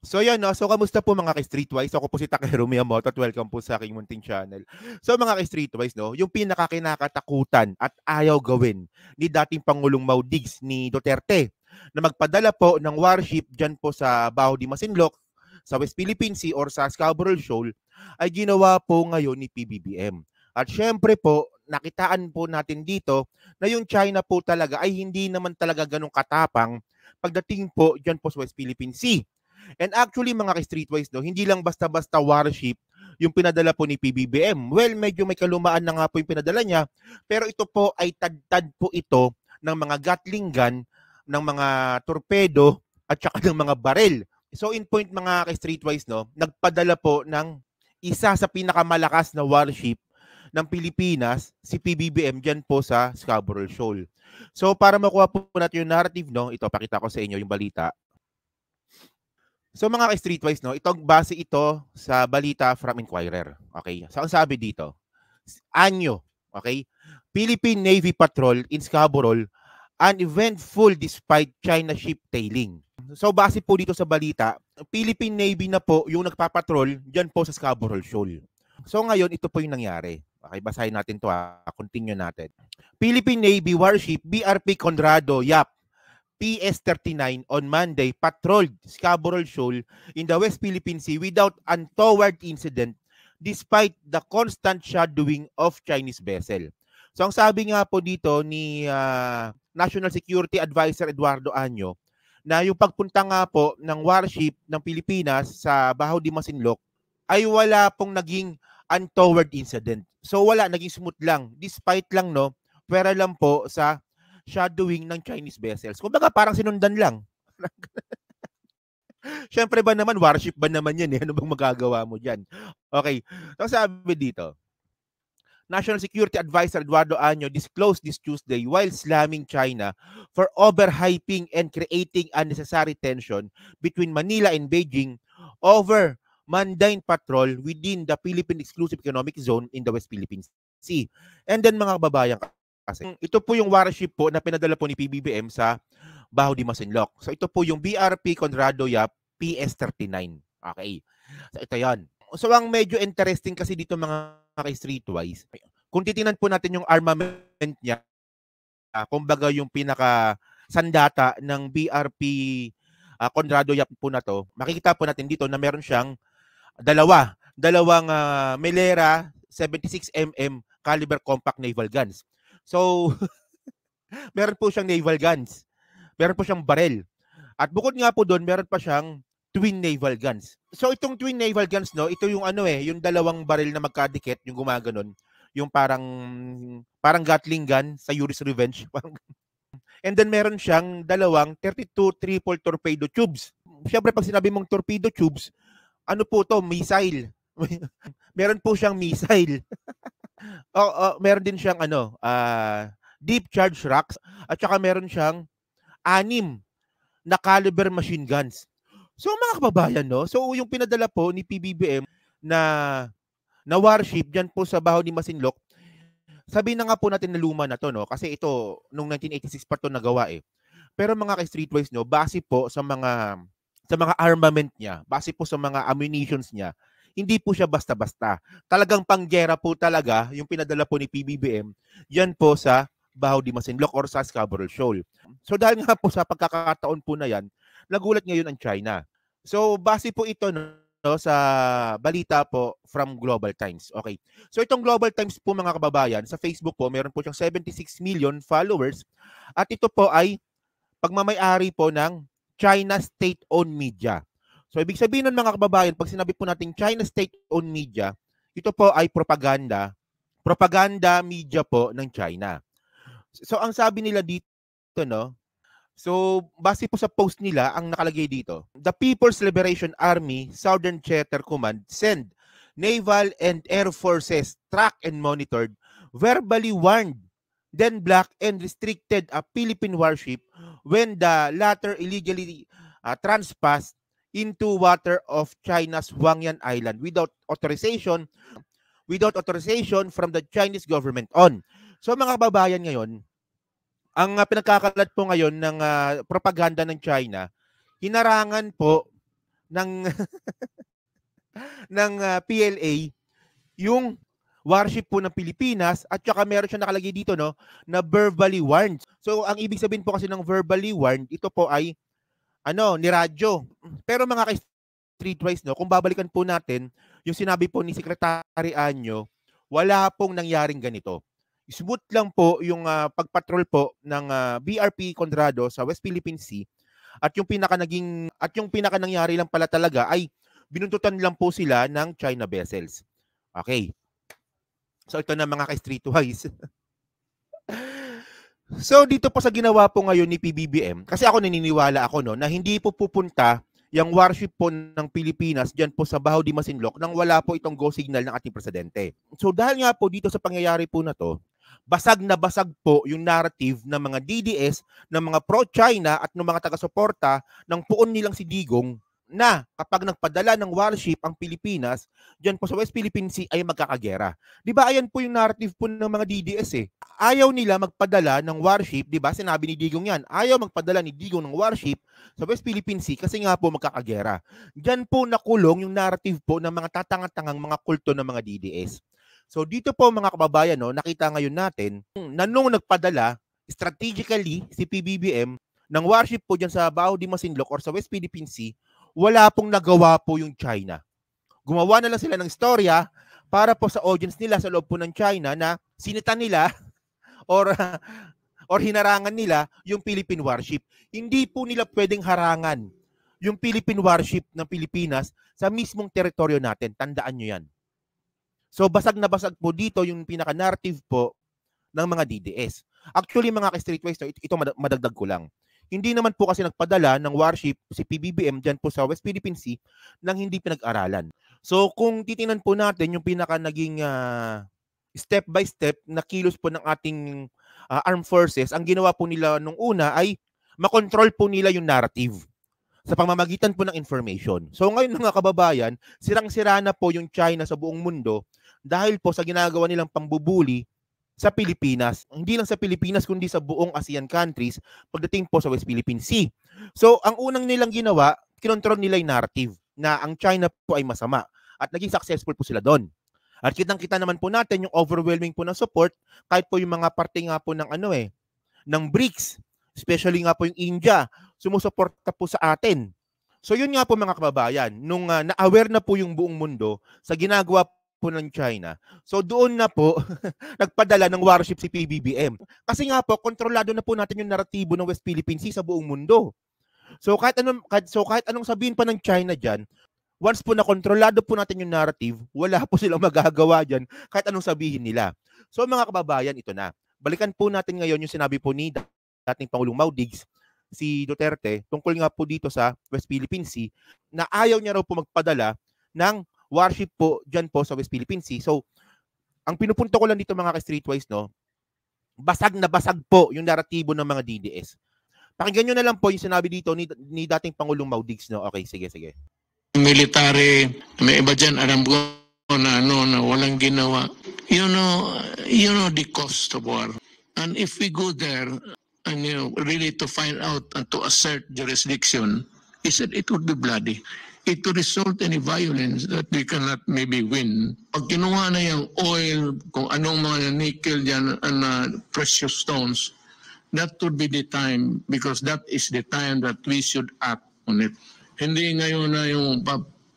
So yun, no? so kamusta po mga ka-streetwise? Ako po si Takeru Miyamoto at welcome po sa aking munting channel. So mga ka-streetwise, no? yung pinakakinakatakutan at ayaw gawin ni dating Pangulong Maudigs ni Duterte na magpadala po ng warship dyan po sa Baho di Masinloc, sa West Philippine Sea or sa Scarborough Shoal ay ginawa po ngayon ni PBBM. At syempre po, nakitaan po natin dito na yung China po talaga ay hindi naman talaga ganong katapang pagdating po dyan po sa West Philippine Sea And actually mga ka streetwise, no, hindi lang basta-basta warship yung pinadala po ni PBBM. Well, medyo may kalumaan na nga po yung pinadala niya, pero ito po ay tadtad po ito ng mga Gatling gun, ng mga torpedo, at saka ng mga barel. So in point mga ka-streetwise, no, nagpadala po ng isa sa pinakamalakas na warship ng Pilipinas, si PBBM dyan po sa Scarborough Shoal. So para makuha po natin yung narrative, no, ito pakita ko sa inyo yung balita. So mga ka-streetwise, no, itong base ito sa balita from Inquirer. Okay? So ang sabi dito, anyo, okay? Philippine Navy Patrol in Scarborough uneventful despite China ship tailing. So base po dito sa balita, Philippine Navy na po yung nagpapatrol dyan po sa Scarborough Shoal. So ngayon, ito po yung nangyari. Okay, basahin natin to ha. Ah. Continue natin. Philippine Navy Warship BRP Conrado, Yap, PS-39 on Monday patrolled Scarborough Shoal in the West Philippine Sea without untoward incident despite the constant shadowing of Chinese vessel. So ang sabi nga po dito ni uh, National Security Advisor Eduardo Anyo na yung pagpunta nga po ng warship ng Pilipinas sa Baho de Masinloc ay wala pong naging untoward incident. So wala, naging smooth lang. Despite lang, no, pera lang po sa shadowing ng Chinese vessels. Kumbaga parang sinundan lang. Siyempre ba naman, warship ba naman yan eh? Ano bang magagawa mo dyan? Okay. So sabi dito, National Security Advisor Eduardo Año disclosed this Tuesday while slamming China for overhyping and creating unnecessary tension between Manila and Beijing over Mandine Patrol within the Philippine Exclusive Economic Zone in the West Philippine Sea. And then mga kababayan, kasi. Mm. Ito po yung warship po na pinadala po ni PBBM sa Baho di Masinloc. So ito po yung BRP Conrado Yap PS39. Okay. So ito yan. So ang medyo interesting kasi dito mga kay Streetwise, kung titingnan po natin yung armament niya, uh, kumbaga yung pinaka sandata ng BRP uh, ah, Conrado Yap po na to, makikita po natin dito na meron siyang dalawa, dalawang uh, Melera 76mm caliber compact naval guns. So, meron po siyang naval guns. Meron po siyang barrel. At bukod nga po doon, meron pa siyang twin naval guns. So itong twin naval guns no, ito yung ano eh, yung dalawang baril na magkadikit, yung gumaganon, yung parang parang Gatling gun sa Yuri's Revenge. And then meron siyang dalawang 32 triple torpedo tubes. Siyempre pag sinabi mong torpedo tubes, ano po to, missile. meron po siyang missile oh, oh, meron din siyang ano, uh, deep charge rocks at saka meron siyang anim na caliber machine guns. So mga kababayan, no? So yung pinadala po ni PBBM na na warship diyan po sa baho ni Masinlok, Sabi na nga po natin na luma na to, no? Kasi ito, nung 1986 pa to nagawa eh. Pero mga ka-streetwise, no, base po sa mga sa mga armament niya, base po sa mga ammunitions niya, hindi po siya basta-basta. Talagang panggera po talaga yung pinadala po ni PBBM. Yan po sa Bahaw di Masinloc or sa Scarborough Shoal. So dahil nga po sa pagkakataon po na yan, nagulat ngayon ang China. So base po ito no, no, sa balita po from Global Times. Okay. So itong Global Times po mga kababayan, sa Facebook po meron po siyang 76 million followers at ito po ay pagmamay-ari po ng China state-owned media. So ibig sabihin ng mga kababayan, pag sinabi po natin China state-owned media, ito po ay propaganda. Propaganda media po ng China. So ang sabi nila dito, no? So base po sa post nila, ang nakalagay dito, The People's Liberation Army Southern Theater Command send naval and air forces track and monitored, verbally warned, then black and restricted a Philippine warship when the latter illegally uh, ah, transpassed into water of China's Wangyan Island without authorization without authorization from the Chinese government on. So mga kababayan ngayon, ang uh, pinagkakalat po ngayon ng uh, propaganda ng China, hinarangan po ng ng uh, ah, PLA yung warship po ng Pilipinas at saka meron siya nakalagay dito no na verbally warned. So ang ibig sabihin po kasi ng verbally warned ito po ay ano, ni Radyo. Pero mga kay Streetwise, no, kung babalikan po natin, yung sinabi po ni Secretary Anyo, wala pong nangyaring ganito. Smooth lang po yung uh, pagpatrol po ng uh, ah, BRP Condrado sa West Philippine Sea at yung pinaka naging at yung pinaka nangyari lang pala talaga ay binuntutan lang po sila ng China vessels. Okay. So ito na mga ka-streetwise. So dito po sa ginawa po ngayon ni PBBM, kasi ako naniniwala ako no, na hindi po pupunta yung warship po ng Pilipinas dyan po sa Baho di Masinloc nang wala po itong go signal ng ating presidente. So dahil nga po dito sa pangyayari po na to, basag na basag po yung narrative ng mga DDS, ng mga pro-China at ng mga taga-suporta ng puon nilang si Digong na kapag nagpadala ng warship ang Pilipinas, diyan po sa West Philippine Sea ay magkakagera. 'Di ba? Ayun po yung narrative po ng mga DDS eh. Ayaw nila magpadala ng warship, 'di ba? Sinabi ni Digong 'yan. Ayaw magpadala ni Digong ng warship sa West Philippine Sea kasi nga po magkakagera. Diyan po nakulong yung narrative po ng mga tatangatangang mga kulto ng mga DDS. So dito po mga kababayan, no, nakita ngayon natin nanong nagpadala strategically si PBBM ng warship po diyan sa Bao de Masinloc or sa West Philippine Sea, wala pong nagawa po yung China. Gumawa na lang sila ng storya para po sa audience nila sa loob po ng China na sinitan nila or or hinarangan nila yung Philippine warship. Hindi po nila pwedeng harangan yung Philippine warship ng Pilipinas sa mismong teritoryo natin. Tandaan nyo yan. So basag na basag po dito yung pinaka-narrative po ng mga DDS. Actually mga ka-streetways, ito, ito madagdag ko lang. Hindi naman po kasi nagpadala ng warship si PBBM dyan po sa West Philippine Sea nang hindi pinag-aralan. So kung titingnan po natin yung pinaka naging uh, step by step na kilos po ng ating uh, armed forces, ang ginawa po nila nung una ay makontrol po nila yung narrative sa pamamagitan po ng information. So ngayon mga kababayan, sirang-sira na po yung China sa buong mundo dahil po sa ginagawa nilang pambubuli sa Pilipinas. Hindi lang sa Pilipinas, kundi sa buong ASEAN countries pagdating po sa West Philippine Sea. So, ang unang nilang ginawa, kinontrol nila yung narrative na ang China po ay masama. At naging successful po sila doon. At kitang-kita naman po natin yung overwhelming po ng support kahit po yung mga parte nga po ng ano eh, ng BRICS, especially nga po yung India, sumusuporta po sa atin. So yun nga po mga kababayan, nung uh, na-aware na po yung buong mundo sa ginagawa po ng China. So doon na po nagpadala ng warship si PBBM. Kasi nga po kontrolado na po natin yung naratibo ng West Philippine Sea sa buong mundo. So kahit anong kahit, so kahit anong sabihin pa ng China diyan, once po na kontrolado po natin yung narrative, wala po silang magagawa diyan kahit anong sabihin nila. So mga kababayan, ito na. Balikan po natin ngayon yung sinabi po ni dating Pangulong Maudigs si Duterte tungkol nga po dito sa West Philippine Sea na ayaw niya raw po magpadala ng warship po dyan po sa West Philippine Sea. So, ang pinupunto ko lang dito mga ka-streetwise, no, basag na basag po yung naratibo ng mga DDS. Pakinggan nyo na lang po yung sinabi dito ni, ni dating Pangulong Maudigs, no? Okay, sige, sige. Military, may iba dyan, alam ko na ano, na walang ginawa. You know, you know the cost of war. And if we go there, and you know, really to find out and to assert jurisdiction, he said it would be bloody it to result in violence that we cannot maybe win. Pag kinuha na yung oil, kung anong mga nickel dyan, and uh, precious stones, that would be the time because that is the time that we should act on it. Hindi ngayon na yung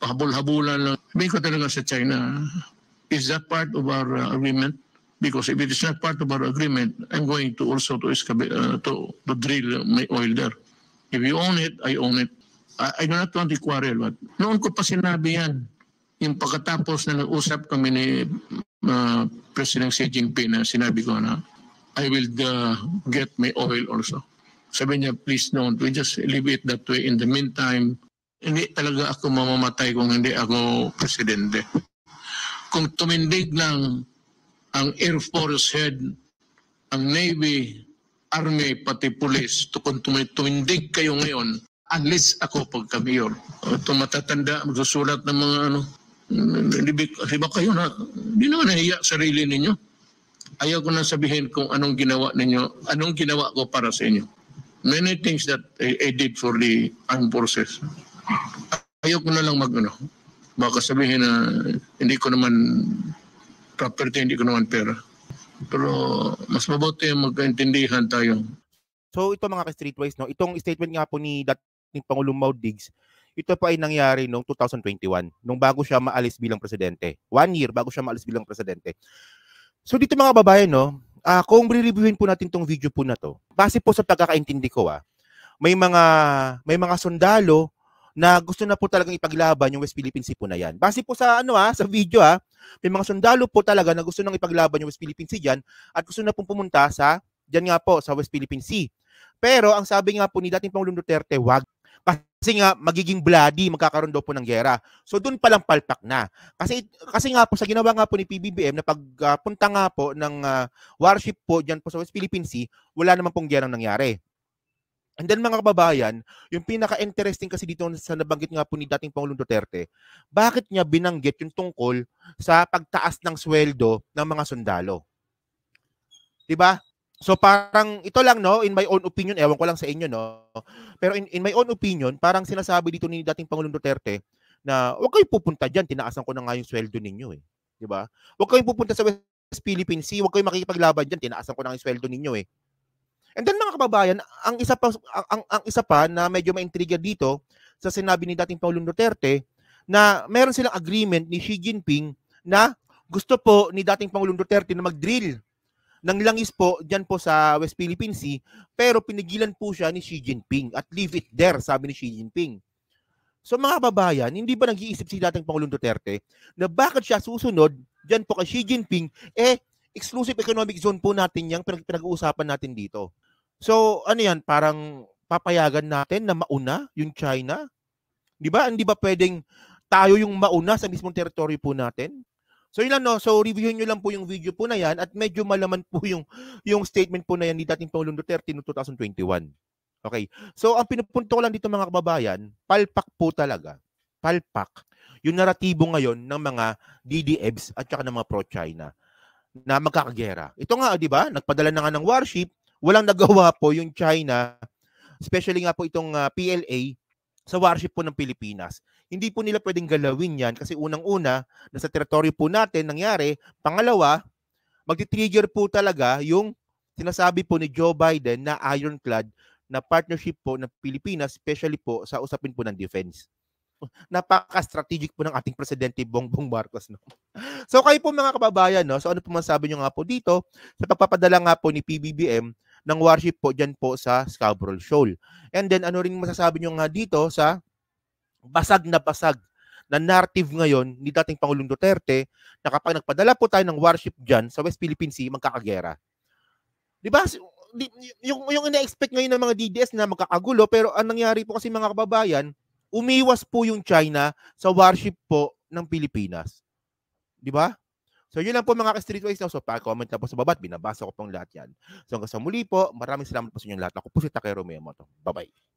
pahabol-habulan lang. Sabihin ko talaga sa China, is that part of our uh, agreement? Because if it is not part of our agreement, I'm going to also to, uh, to, to drill my oil there. If you own it, I own it. I, I do not want to quarrel, but noon ko pa sinabi yan. Yung pagkatapos na nag-usap kami ni uh, President Xi Jinping na sinabi ko na, I will uh, get my oil also. Sabi niya, please don't. We just leave it that way. In the meantime, hindi talaga ako mamamatay kung hindi ako presidente. Kung tumindig lang ang Air Force Head, ang Navy, Army, pati Police, kung tumindig kayo ngayon, Unless ako pagka mayor, ito matatanda, magsusulat ng mga ano, Hindi ba kayo na, di naman nahiya sarili ninyo. Ayaw ko na sabihin kung anong ginawa ninyo, anong ginawa ko para sa inyo. Many things that I, I did for the armed forces. Ayaw ko na lang mag, ano, baka sabihin na hindi ko naman property, hindi ko naman pera. Pero mas mabuti magkaintindihan tayo. So ito mga ka-streetwise, no? itong statement nga po ni Dat ni Pangulong Mau Diggs, ito pa ay nangyari noong 2021, nung bago siya maalis bilang presidente. One year bago siya maalis bilang presidente. So dito mga babae, no, uh, kung re-reviewin po natin tong video po na to, base po sa pagkakaintindi ko, ah, may mga, may mga sundalo na gusto na po talagang ipaglaban yung West Philippine Sea po na yan. Base po sa ano ah, sa video ah, may mga sundalo po talaga na gusto nang ipaglaban yung West Philippine Sea diyan at gusto na pong pumunta sa diyan nga po sa West Philippine Sea. Pero ang sabi nga po ni dating Pangulong Duterte, wag kasi nga magiging bloody, magkakaroon daw po ng gera. So doon pa lang palpak na. Kasi kasi nga po sa ginawa nga po ni PBBM na pagpunta ah, uh, nga po ng uh, warship po diyan po sa West Philippine Sea, wala naman pong gerang nangyari. And then mga kababayan, yung pinaka-interesting kasi dito sa nabanggit nga po ni dating Pangulong Duterte, bakit niya binanggit yung tungkol sa pagtaas ng sweldo ng mga sundalo? 'Di ba? So parang ito lang no, in my own opinion, ewan ko lang sa inyo no. Pero in, in my own opinion, parang sinasabi dito ni dating Pangulong Duterte na huwag kayong pupunta diyan, tinaasan ko na nga yung sweldo ninyo eh. 'Di ba? Huwag kayong pupunta sa West Philippine Sea, huwag kayong makikipaglaban diyan, tinaasan ko na nga yung sweldo ninyo eh. And then mga kababayan, ang isa pa ang, ang isa pa na medyo ma-intriga dito sa sinabi ni dating Pangulong Duterte na meron silang agreement ni Xi Jinping na gusto po ni dating Pangulong Duterte na mag-drill ng langis po dyan po sa West Philippine Sea pero pinigilan po siya ni Xi Jinping at leave it there sabi ni Xi Jinping. So mga kababayan, hindi ba nag-iisip si dating Pangulong Duterte na bakit siya susunod dyan po kay Xi Jinping eh exclusive economic zone po natin yang pinag- pinag-uusapan natin dito. So ano yan parang papayagan natin na mauna yung China? Di ba? Hindi ba pwedeng tayo yung mauna sa mismong teritoryo po natin? So yun lang no, so reviewin niyo lang po yung video po na yan at medyo malaman po yung yung statement po na yan ni dating Pangulong Duterte no 2021. Okay. So ang pinupunto ko lang dito mga kababayan, palpak po talaga. Palpak. Yung naratibo ngayon ng mga DDEBs at saka ng mga pro-China na magkakagera. Ito nga, di ba? Nagpadala na nga ng warship, walang nagawa po yung China, especially nga po itong uh, ah, PLA sa warship po ng Pilipinas hindi po nila pwedeng galawin yan kasi unang-una, nasa teritoryo po natin nangyari. Pangalawa, magti-trigger po talaga yung sinasabi po ni Joe Biden na ironclad na partnership po ng Pilipinas, especially po sa usapin po ng defense. Napaka-strategic po ng ating Presidente Bongbong Marcos. No? So kayo po mga kababayan, no? so ano po masabi nyo nga po dito sa pagpapadala nga po ni PBBM ng warship po dyan po sa Scarborough Shoal. And then ano rin masasabi nyo nga dito sa basag na basag na narrative ngayon ni dating Pangulong Duterte na kapag nagpadala po tayo ng warship dyan sa West Philippine Sea, magkakagera. Di ba? Yung, yung ina-expect ngayon ng mga DDS na magkakagulo, pero ang nangyari po kasi mga kababayan, umiwas po yung China sa warship po ng Pilipinas. Di ba? So yun lang po mga ka-streetwise na. So pa-comment lang po sa baba at binabasa ko pong lahat yan. So hanggang sa muli po, maraming salamat po sa inyong lahat. Ako po si Takero Miyamoto. Bye-bye.